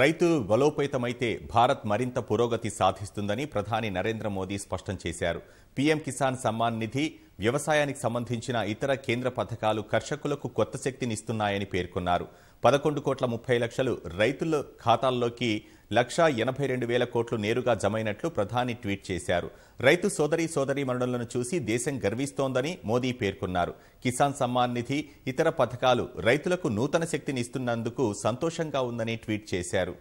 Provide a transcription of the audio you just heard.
రైతు బలోపేతమైతే భారత్ మరింత పురోగతి సాధిస్తుందని ప్రధాని నరేంద్ర మోదీ స్పష్టం చేశారు పీఎం కిసాన్ సమ్మాన్ నిధి వ్యవసాయానికి సంబంధించిన ఇతర కేంద్ర పథకాలు కర్షకులకు కొత్త శక్తినిస్తున్నాయని పేర్కొన్నారు పదకొండు కోట్ల ముప్పై లక్షలు రైతుల ఖాతాల్లోకి లక్షా ఎనభై రెండు వేల కోట్లు నేరుగా జమైనట్లు ప్రధాని ట్వీట్ చేశారు రైతు సోదరి సోదరీ మరణలను చూసి దేశం గర్విస్తోందని మోదీ పేర్కొన్నారు కిసాన్ సమ్మాన్ నిధి ఇతర పథకాలు రైతులకు నూతన శక్తిని ఇస్తున్నందుకు సంతోషంగా ఉందని ట్వీట్ చేశారు